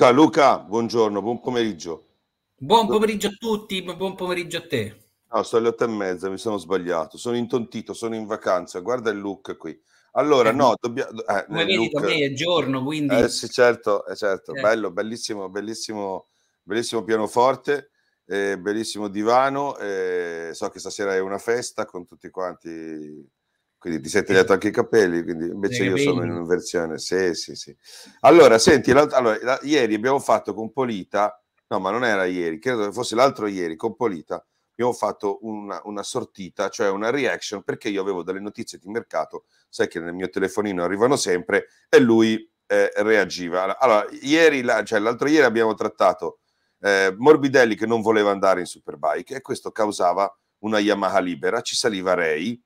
Luca, Luca, buongiorno, buon pomeriggio. Buon pomeriggio a tutti, buon pomeriggio a te. No, sono le otto e mezza, mi sono sbagliato. Sono intontito, sono in vacanza. Guarda il look qui. Allora, eh, no, dobbiamo... Eh, come vedi, look... è giorno, quindi... Eh, sì, certo, eh, certo. Eh. Bello, bellissimo, bellissimo, bellissimo pianoforte, eh, bellissimo divano. Eh, so che stasera è una festa con tutti quanti quindi ti sei tagliato anche i capelli, quindi invece io sono in una versione, sì, sì, sì. Allora, senti, allora, la, ieri abbiamo fatto con Polita, no, ma non era ieri, credo che fosse l'altro ieri, con Polita abbiamo fatto una, una sortita, cioè una reaction, perché io avevo delle notizie di mercato, sai che nel mio telefonino arrivano sempre, e lui eh, reagiva. Allora, ieri, la, cioè l'altro ieri abbiamo trattato eh, Morbidelli che non voleva andare in Superbike e questo causava una Yamaha libera, ci saliva Ray,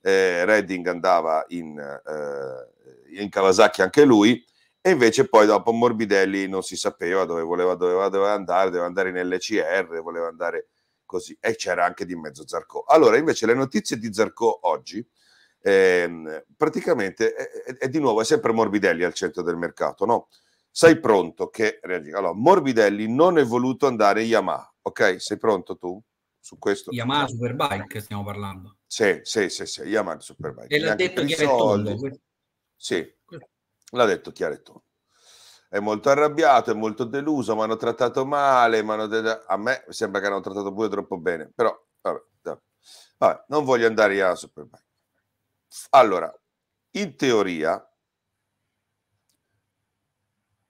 eh, Redding andava in, eh, in Kawasaki anche lui, e invece poi dopo Morbidelli non si sapeva dove voleva, doveva, doveva andare, doveva andare in LCR, voleva andare così, e c'era anche di mezzo Zarco. Allora, invece le notizie di Zarco oggi, eh, praticamente è, è, è, di nuovo, è sempre Morbidelli al centro del mercato, no? Sei pronto che Allora, Morbidelli non è voluto andare in Yamaha, ok? Sei pronto tu su questo? Yamaha Superbike stiamo parlando. Sì, sì, sì, sì, io amante Superbike. E l'ha detto Chiarettondo. Sì, l'ha detto Chiarettondo. È molto arrabbiato, è molto deluso, mi hanno trattato male, m'hanno de- a me sembra che hanno trattato pure troppo bene, però vabbè. vabbè non voglio andare a Superbike. Allora, in teoria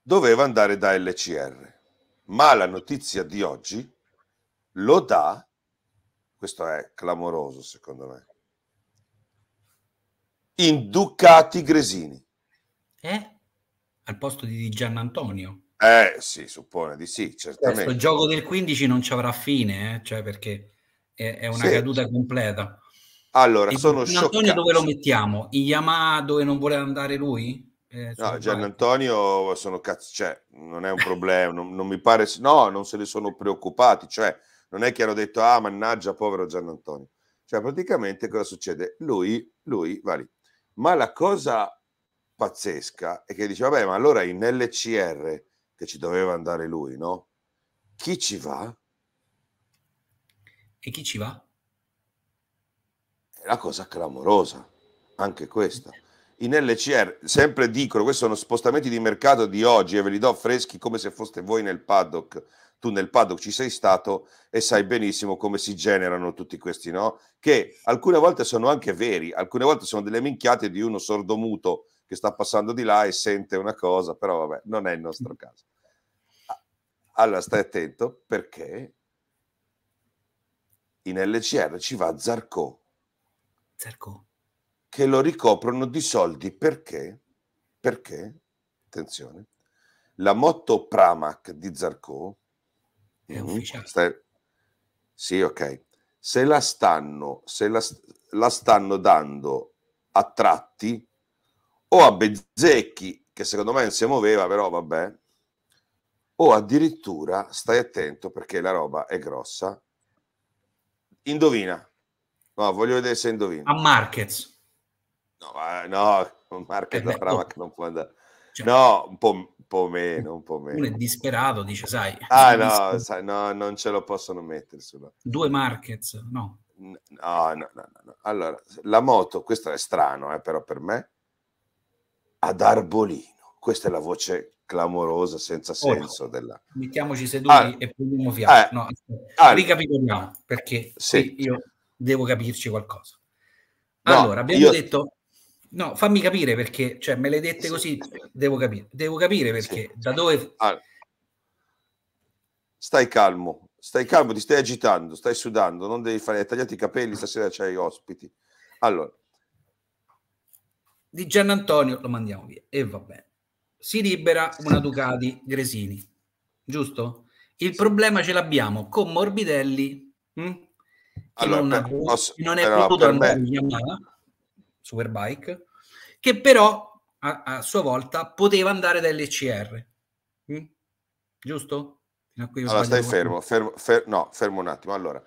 doveva andare da LCR, ma la notizia di oggi lo dà questo è clamoroso secondo me. in Ducati Gresini. Eh? Al posto di Giannantonio. Eh sì, suppone di sì, certamente. Questo gioco del 15 non ci avrà fine, eh? cioè perché è, è una sì. caduta completa. Allora, e sono scioccato. Antonio dove lo mettiamo? In Yamaha dove non voleva andare lui? Eh, no, Giannantonio sono cazzo, cioè, non è un problema, non, non, mi pare, no, non se ne sono preoccupati, cioè non è che hanno detto ah mannaggia povero Giannantonio. Cioè praticamente cosa succede? Lui, lui va lì. Ma la cosa pazzesca è che dice vabbè ma allora in LCR che ci doveva andare lui, no? Chi ci va? E chi ci va? È la cosa clamorosa, anche questa in LCR, sempre dicono, questi sono spostamenti di mercato di oggi e ve li do freschi come se foste voi nel paddock tu nel paddock ci sei stato e sai benissimo come si generano tutti questi, no? Che alcune volte sono anche veri, alcune volte sono delle minchiate di uno sordomuto che sta passando di là e sente una cosa, però vabbè, non è il nostro caso. Allora stai attento perché in LCR ci va Zarco. Zarco. Che lo ricoprono di soldi perché? Perché, attenzione, la moto Pramac di Zarco è ufficiale. Stai... Sì, ok. Se la stanno, se la, la stanno dando a tratti o a Bezzecchi, che secondo me non si muoveva, però vabbè, o addirittura stai attento perché la roba è grossa. Indovina. No, voglio vedere se indovina. A Marquez. No, eh, no, Marquez eh è brava oh. che non può andare. Cioè, no, un po', un po', meno, un po' meno. Uno è disperato, dice, sai... Ah no, sai, no, non ce lo possono mettere sulla... Due markets, no. No, no, no, no. Allora, la moto, questo è strano, eh, però per me, ad Arbolino. Questa è la voce clamorosa, senza oh, senso. Oh della... Mettiamoci seduti ah, e prendiamo fiato. Eh, no, ah, ricapitoliamo, perché sì. io devo capirci qualcosa. No, allora, abbiamo io... detto No, fammi capire perché, cioè me le dette sì, così, Devo, capire, devo capire, perché, sì. da dove... Allora, ah. stai calmo, stai calmo, ti stai agitando, stai sudando, non devi fare, tagliati i capelli, stasera c'hai ospiti. Allora. Di Gian Antonio lo mandiamo via e va bene. Si libera una Ducati Gresini, giusto? Il problema ce l'abbiamo con Morbidelli, mh? Hm? Che allora, non, per, posso, non è allora, potuto andare me, in Yamaha eh? Superbike, che però a, a sua volta poteva andare da LCR. Mm? Giusto? allora stai fermo, fermo, fermo, no, fermo un attimo. Allora,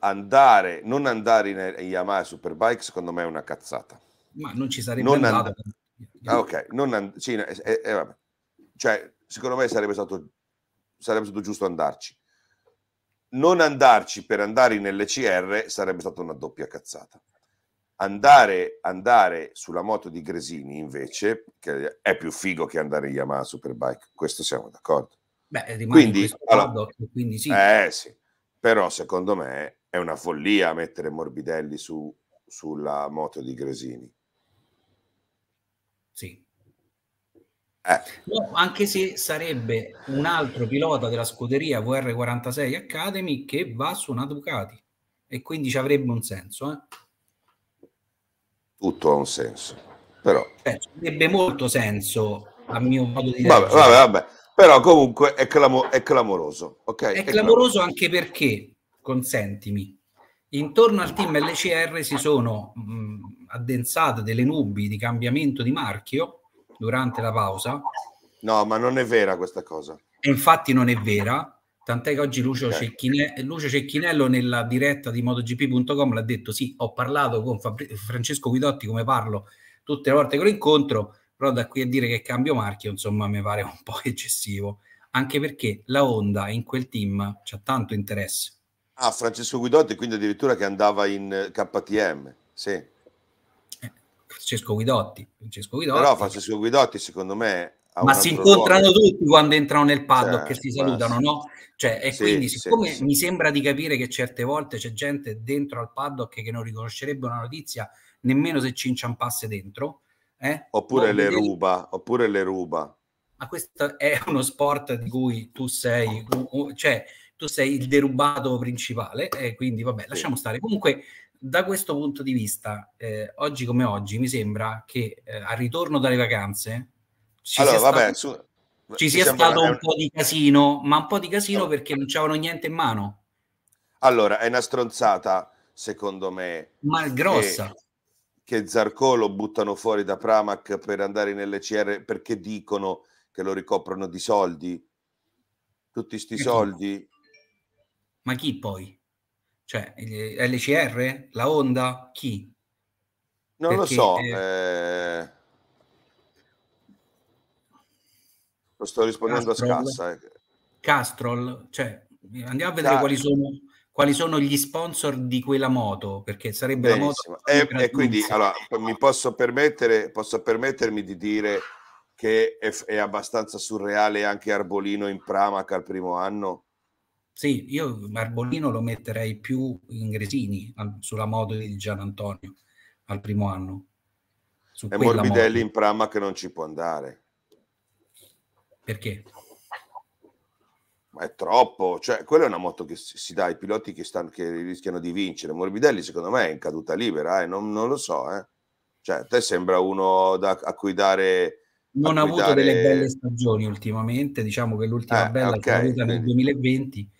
andare, non andare in Yamaha Superbike secondo me è una cazzata. Ma non ci sarebbe non andato. And- ah, ok, non and- sì, eh, eh, Cioè, secondo me sarebbe stato, sarebbe stato giusto andarci. Non andarci per andare in LCR sarebbe stata una doppia cazzata. Andare, andare, sulla moto di Gresini invece che è più figo che andare in Yamaha Superbike, questo siamo d'accordo. Beh, quindi, allora, prodotto, quindi sì. Eh, sì. Però secondo me è una follia mettere Morbidelli su, sulla moto di Gresini. Sì. Eh. No, anche se sarebbe un altro pilota della scuderia VR46 Academy che va su una Ducati e quindi ci avrebbe un senso. Eh? tutto ha un senso. Però... Beh, avrebbe molto senso, a mio modo di dire. Vabbè, vabbè, vabbè, Però comunque è, clamor- è clamoroso. Okay? È, è clamoroso, clamoroso anche perché, consentimi, intorno al team LCR si sono mh, mm, addensate delle nubi di cambiamento di marchio durante la pausa. No, ma non è vera questa cosa. infatti non è vera, Tant'è che oggi Lucio, okay. Certo. Cecchinello, Lucio Cecchinello nella diretta di MotoGP.com l'ha detto, sì, ho parlato con Fabri Francesco Guidotti come parlo tutte le volte che lo incontro, però da qui a dire che cambio marchio, insomma, mi pare un po' eccessivo, anche perché la Honda in quel team c'ha tanto interesse. Ah, Francesco Guidotti, quindi addirittura che andava in eh, KTM, sì. Eh, Francesco Guidotti, Francesco Guidotti. Però Francesco Guidotti, secondo me, ma si incontrano luogo. tutti quando entrano nel paddock cioè, che si certo, salutano, no? Cioè, e sì, quindi, siccome sì, mi sì. sembra di capire che certe volte c'è gente dentro al paddock che non riconoscerebbe una notizia nemmeno se ci inciampasse dentro, eh? oppure le devi... ruba, oppure le ruba. Ma questo è uno sport di cui tu sei, cioè, tu sei il derubato principale, e quindi vabbè, lasciamo stare. Comunque, da questo punto di vista, eh, oggi come oggi, mi sembra che eh, al ritorno dalle vacanze, ci allora, sia vabbè, stato, su, ci sia stato un po' di casino, ma un po' di casino no. perché non c'avevano niente in mano. Allora, è una stronzata, secondo me. Ma è grossa. Che, che Zarco lo buttano fuori da Pramac per andare in LCR perché dicono che lo ricoprono di soldi. Tutti sti soldi. Ma chi poi? Cioè, eh, LCR? La Honda? Chi? Non perché, lo so. Eh... Eh sto rispondendo Castrol, a Scassa. Eh. Castrol, cioè, andiamo a vedere Car- cioè, quali, sono, quali sono, gli sponsor di quella moto, perché sarebbe Benissimo. la moto... E, e quindi allora, mi posso, permettere, posso permettermi di dire che è, è, abbastanza surreale anche Arbolino in Pramac al primo anno? Sì, io Arbolino lo metterei più in Gresini al, sulla moto di Gian Antonio al primo anno. Su e Morbidelli moto. in Pramac non ci può andare. Perché? Ma è troppo, cioè quella è una moto che si dà ai piloti che, stanno, che rischiano di vincere. Morbidelli secondo me è in caduta libera, eh? non, non, lo so. Eh? Cioè, a te sembra uno da, a cui dare... Non ha avuto dare... delle belle stagioni ultimamente, diciamo che l'ultima eh, bella okay, è avuta nel 2020,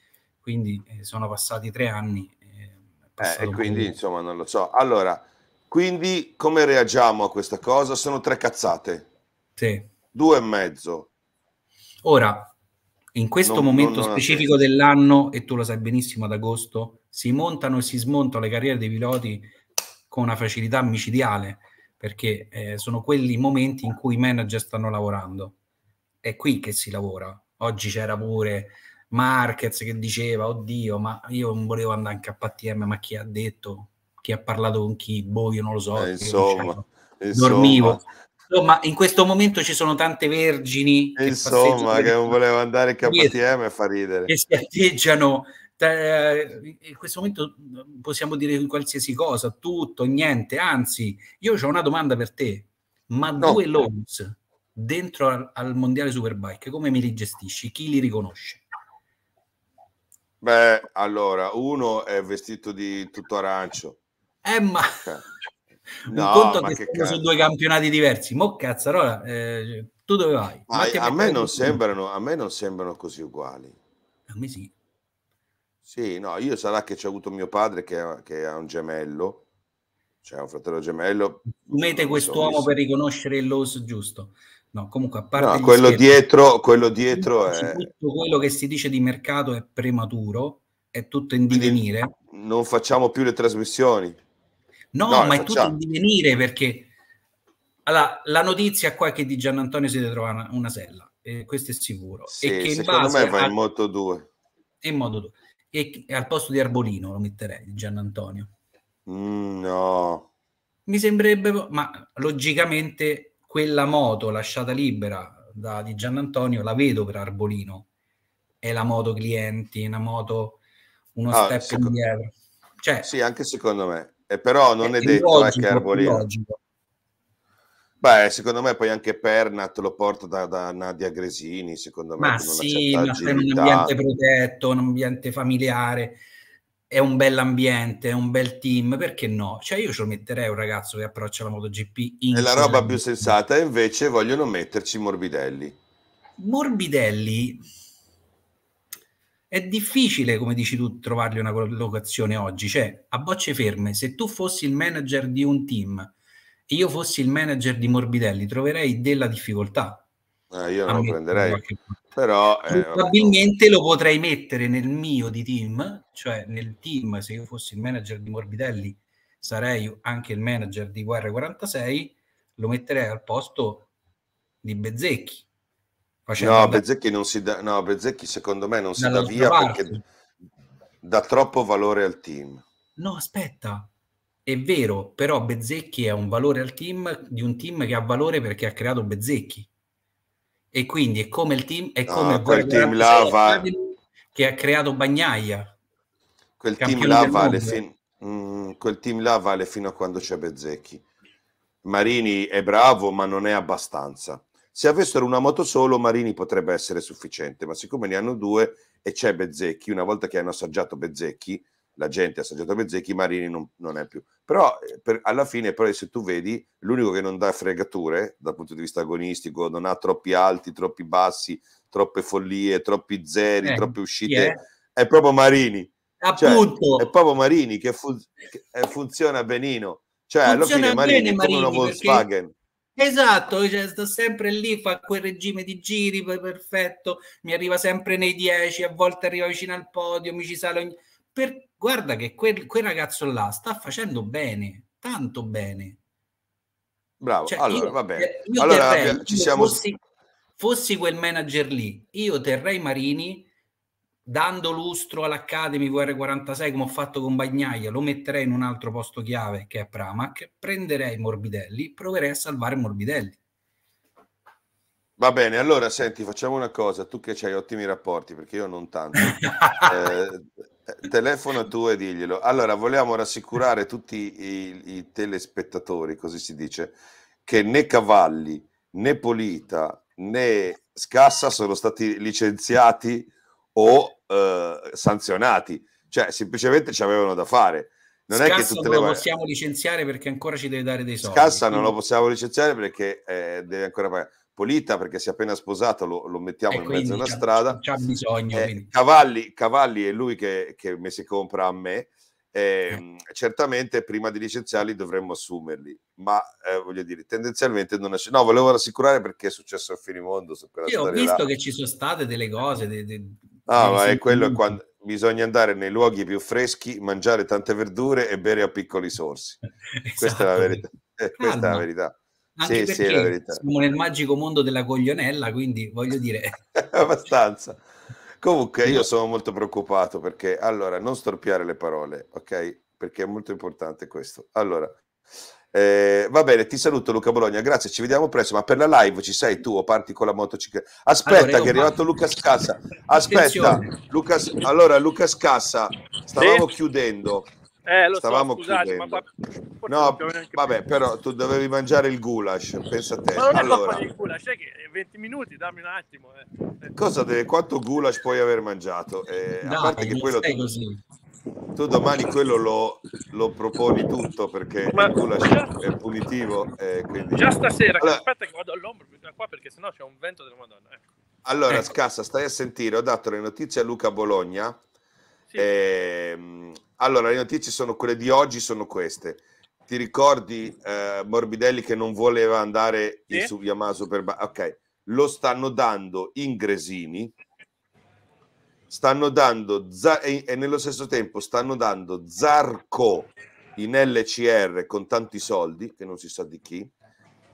quindi eh, sono passati tre anni. Eh, eh, e quindi un... insomma non lo so. Allora, quindi come reagiamo a questa cosa? Sono tre cazzate. Sì. Due e mezzo Ora, in questo non, momento non, non specifico dell'anno, e tu lo sai benissimo ad agosto, si montano e si smontano le carriere dei piloti con una facilità micidiale, perché eh, sono quelli momenti in cui i manager stanno lavorando. È qui che si lavora. Oggi c'era pure Marquez che diceva, oddio, ma io non volevo andare anche a KTM, ma chi ha detto? Chi ha parlato con chi? Boh, io non lo so. Eh, insomma, diciamo, insomma, dormivo. Insomma, in questo momento ci sono tante vergini. Che insomma, che non voleva andare in KTM e fa ridere. Che si atteggiano. Eh, in questo momento mm, possiamo dire qualsiasi cosa, tutto, niente. Anzi, io ho una domanda per te. Ma no. due loans dentro al, al Mondiale Superbike, come me li gestisci? Chi li riconosce? Beh, allora, uno è vestito di tutto arancio. Eh, ma... Okay. Cioè, No, un conto che, che sono due campionati diversi. Mo cazzarola, eh, tu dove vai? Ai, a, me non sembrano, a me non sembrano così uguali. A me sì. Sì, no, io sarà che c'è avuto mio padre che, che ha un gemello, cioè un fratello gemello. Mm, Mette quest'uomo per riconoscere il loss giusto. No, comunque a parte no, quello, scherzi, dietro, quello dietro è... Tutto quello che si dice di mercato è prematuro, è tutto in divenire. Quindi non facciamo più le trasmissioni. No, no ma è tutto un divenire perché allora, la notizia qua è che di Giannantonio si deve trovare una, sella, eh, questo è sicuro. Sì, e che secondo me va in moto 2. In moto 2. E al posto di Arbolino lo metterei, di Giannantonio. Mm, no. Mi sembrerebbe, ma logicamente quella moto lasciata libera da, di Giannantonio la vedo per Arbolino. È la moto clienti, una moto, uno ah, step secondo... indietro. Cioè, sì, anche secondo me e eh, però eh, non è, è detto logico, eh, che Arbolino. Beh, secondo me poi anche Pernat lo porta da, da Nadia Gresini, secondo me. Ma sì, ma è un ambiente protetto, un ambiente familiare, è un bel ambiente, è un bel team, perché no? Cioè io ci metterei un ragazzo che approccia la MotoGP in... È la roba più sensata, invece vogliono metterci Morbidelli. Morbidelli è difficile, come dici tu, trovargli una collocazione oggi. Cioè, a bocce ferme, se tu fossi il manager di un team e io fossi il manager di Morbidelli, troverei della difficoltà. Eh, io non lo prenderei. Però, eh, Probabilmente lo potrei mettere nel mio di team, cioè nel team, se io fossi il manager di Morbidelli, sarei anche il manager di Guerra 46, lo metterei al posto di Bezzecchi No, Bezzecchi, non si da, no, Bezzecchi secondo me non si dà via parte. perché dà troppo valore al team. No, aspetta, è vero, però Bezzecchi è un valore al team di un team che ha valore perché ha creato Bezzecchi. E quindi è come il team, è come quel team là va... che ha creato Bagnaia. Quel team, là vale fin... mm, quel team là vale fino a quando c'è Bezzecchi. Marini è bravo, ma non è abbastanza. Se avessero una moto solo, Marini potrebbe essere sufficiente, ma siccome ne hanno due e c'è Bezzecchi, una volta che hanno assaggiato Bezzecchi, la gente ha assaggiato Bezzecchi, Marini non, non è più. Però eh, per, alla fine, però, se tu vedi, l'unico che non dà fregature dal punto di vista agonistico, non ha troppi alti, troppi bassi, troppe follie, troppi zeri, eh, troppe uscite, yeah. è proprio Marini. Cioè, Appunto. Cioè, è proprio Marini che, fun- che eh, funziona benino. Cioè, funziona alla fine Marini bene, Marini, come una Volkswagen. Esatto, cioè, sto sempre lì, fa quel regime di giri perfetto, mi arriva sempre nei 10, a volte arriva vicino al podio, mi ci sale ogni... Per... Guarda che quel, quel, ragazzo là sta facendo bene, tanto bene. Bravo, cioè, allora io, va bene. Eh, io allora, terrei, abbiamo... ci siamo... fossi, fossi quel manager lì, io terrei Marini dando lustro all'Academy VR46 come ho fatto con Bagnaia, lo metterei in un altro posto chiave che è Pramac, prenderei Morbidelli, proverei a salvare Morbidelli. Va bene, allora senti, facciamo una cosa, tu che hai ottimi rapporti, perché io non tanto, eh, eh telefono tu e diglielo. Allora, vogliamo rassicurare tutti i, i telespettatori, così si dice, che né Cavalli, né Polita, né Scassa sono stati licenziati o eh, sanzionati, cioè semplicemente ci avevano da fare. Non Scassa è che tutte non le... lo possiamo licenziare perché ancora ci deve dare dei soldi. Scassa quindi... non lo possiamo licenziare perché eh, deve ancora pagare. Polita perché si è appena sposato, lo, lo mettiamo e eh, in mezzo a una strada. C'ha bisogno. Eh, cavalli, Cavalli è lui che, che mi si compra a me. Eh, eh. Certamente prima di licenziarli dovremmo assumerli, ma eh, voglio dire, tendenzialmente non è... No, volevo rassicurare perché è successo a finimondo. Su quella Io ho visto là. che ci sono state delle cose, de, de, Ah, ma è quello quando bisogna andare nei luoghi più freschi, mangiare tante verdure e bere a piccoli sorsi. esatto. Questa è la verità. Ah, Questa è la verità. Anche sì, sì, è la verità. Siamo nel magico mondo della coglionella, quindi voglio dire... Abbastanza. Comunque io sono molto preoccupato perché, allora, non storpiare le parole, ok? Perché è molto importante questo. Allora, eh, va bene, ti saluto Luca Bologna, grazie, ci vediamo presto, ma per la live ci sei tu o parti con la motocicletta? Aspetta allora, che è arrivato Luca Scassa. Aspetta, Luca, allora Luca Scassa, stavamo sì. chiudendo. Eh, stavamo so, scusate, chiudendo. Ma, no, vabbè, però tu dovevi mangiare il goulash, pensa a te. Ma non allora. è goulash, sai che 20 eh, minuti, dammi un attimo. Eh. Cosa deve, quanto goulash puoi aver mangiato? Eh, no, a parte che quello... Così tu domani quello lo, lo proponi tutto perché Ma, tu già, è punitivo. Eh, quindi... Già stasera, allora, aspetta che vado all'ombra qua perché sennò c'è un vento della Madonna. Ecco. Allora, ecco. Scassa, stai a sentire, ho dato le notizie a Luca Bologna. Sì. Eh, allora, le notizie sono quelle di oggi, sono queste. Ti ricordi eh, Morbidelli che non voleva andare sì. in, su Yamaha Superbike? Ok, lo stanno dando in Gresini stanno dando e, nello stesso tempo stanno dando Zarco in LCR con tanti soldi che non si sa di chi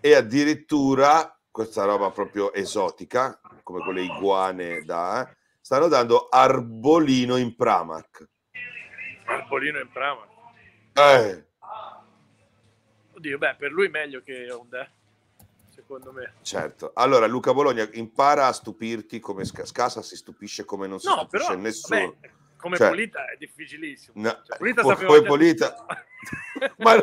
e addirittura questa roba proprio esotica come quelle iguane da stanno dando Arbolino in Pramac Arbolino in Pramac eh. oddio beh per lui meglio che Honda secondo me. Certo. Allora, Luca Bologna, impara a stupirti come Scasa si stupisce come non si no, stupisce però, nessuno. Vabbè, come cioè, Polita è difficilissimo. No, cioè, Polita poi Polita... ma,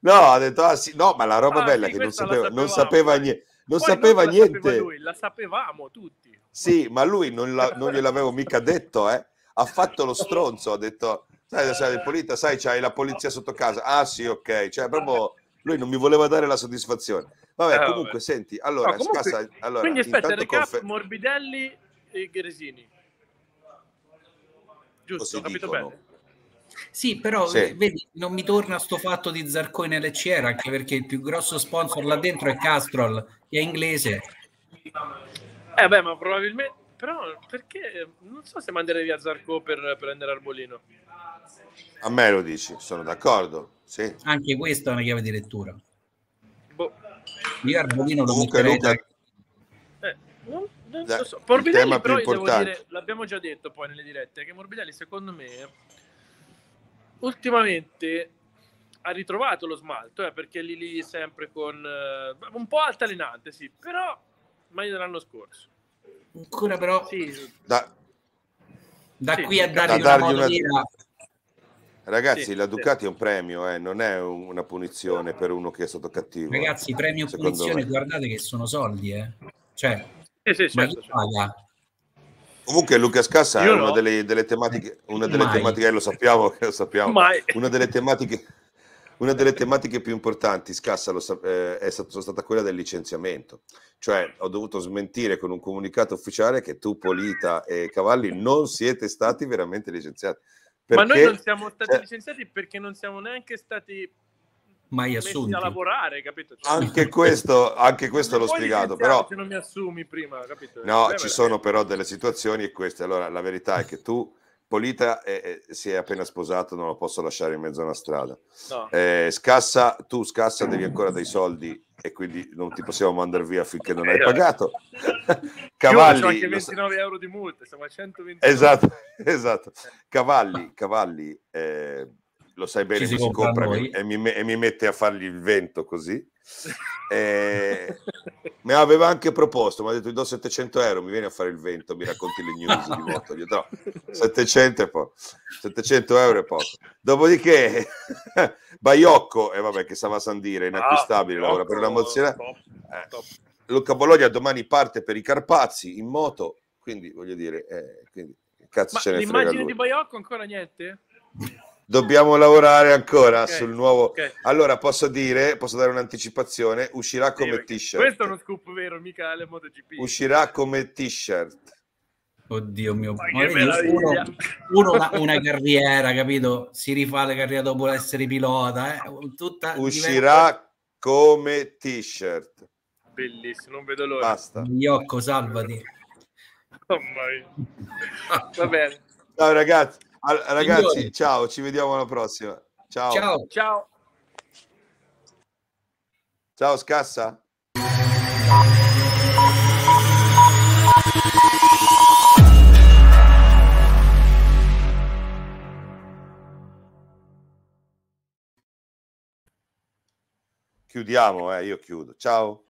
no, ha detto, ah, sì, no, ma la roba ah, bella sì, che non sapeva, non sapeva niente. Non poi sapeva non niente. Sapeva lui, la sapevamo tutti. Sì, ma lui non, la, non gliel'avevo mica detto, eh. Ha fatto lo stronzo, ha detto, sai, sai, Polita, sai, c'hai la polizia sotto casa. Ah sì, ok. Cioè, proprio lui non mi voleva dare la soddisfazione. Vabbè, eh, comunque, vabbè. senti, allora, no, comunque, scassa, allora quindi aspetta, recap, confer- Morbidelli e Gresini. Giusto, ho capito dicono. bene. Sì, però sì. Eh, vedi, non mi torna sto fatto di Zarcone LCR, anche perché il più grosso sponsor là dentro è Castrol, che è inglese. Eh beh, ma probabilmente... Però perché... Non so se manderei via Zarco per prendere Arbolino. A me lo dici, sono d'accordo, sì. Anche questa è una chiave di lettura. Io Arbolino lo Comunque, Luca... eh, non, non da, lo so. Morbidelli però dire, l'abbiamo già detto poi nelle dirette, che Morbidelli secondo me ultimamente ha ritrovato lo smalto, eh, perché lì lì sempre con... Eh, un po' altalenante, sì, però meglio dell'anno scorso. Ancora però... Sì. Da, da sì, qui a dargli, da dargli una, una... Ragazzi, sì, la Ducati è un premio, eh, non è una punizione per uno che è stato cattivo. Ragazzi, premio e punizione, me. guardate che sono soldi, eh. Cioè, eh sì, certo, certo. Comunque Luca Scassa Io è no. una delle, delle, tematiche, eh, una delle Mai. tematiche, eh, lo sappiamo, lo sappiamo una delle tematiche una delle tematiche più importanti, Scassa, lo, eh, è stato, stata quella del licenziamento. Cioè, ho dovuto smentire con un comunicato ufficiale che tu, Polita e Cavalli non siete stati veramente licenziati. Perché... Ma noi non siamo stati eh... licenziati perché non siamo neanche stati mai assunti a lavorare, capito? Cioè, anche questo, anche questo l'ho spiegato, però se non mi assumi prima, capito? No, eh, ci beh, sono però delle situazioni e queste. Allora, la verità è che tu Polita eh, eh, si è appena sposato, non lo posso lasciare in mezzo a una strada. No. Eh, scassa, tu scassa, devi ancora dei soldi e quindi non ti possiamo mandare via finché non hai eh, pagato. Cavalli, Io anche 29 so... euro di multa, siamo a 120. Esatto, esatto. Cavalli, cavalli. Eh lo sai bene, si, si compra e, e, mi, e mi, mette a fargli il vento così. E... mi aveva anche proposto, mi ha detto ti do 700 euro, mi vieni a fare il vento, mi racconti le news di moto. Gli ho detto, 700, è poco. 700 euro è poco. Dopodiché Baiocco, e eh, vabbè che stava a San ah, inacquistabile, ah, lavora per una mozione. Top, Eh, Luca Bologna domani parte per i Carpazi in moto, quindi voglio dire, eh, quindi, cazzo Ma ce ne frega. L'immagine di Baiocco ancora niente? Dobbiamo lavorare ancora okay, sul nuovo. Okay. Allora, posso dire, posso dare un'anticipazione, uscirà come sì, t-shirt. Questo è uno scoop vero, mica le MotoGP. Uscirà come t-shirt. Oddio mio, ma uno, uno una, una, carriera, capito? Si rifà la carriera dopo essere pilota, eh? Tutta uscirà diventa... come t-shirt. Bellissimo, non vedo l'ora. Basta. Iocco, salvati. Oh, Va bene. Ciao ragazzi. Allora, ragazzi, Signori. ciao, ci vediamo alla prossima. Ciao. Ciao. Ciao, ciao Scassa. Chiudiamo, eh, io chiudo. Ciao.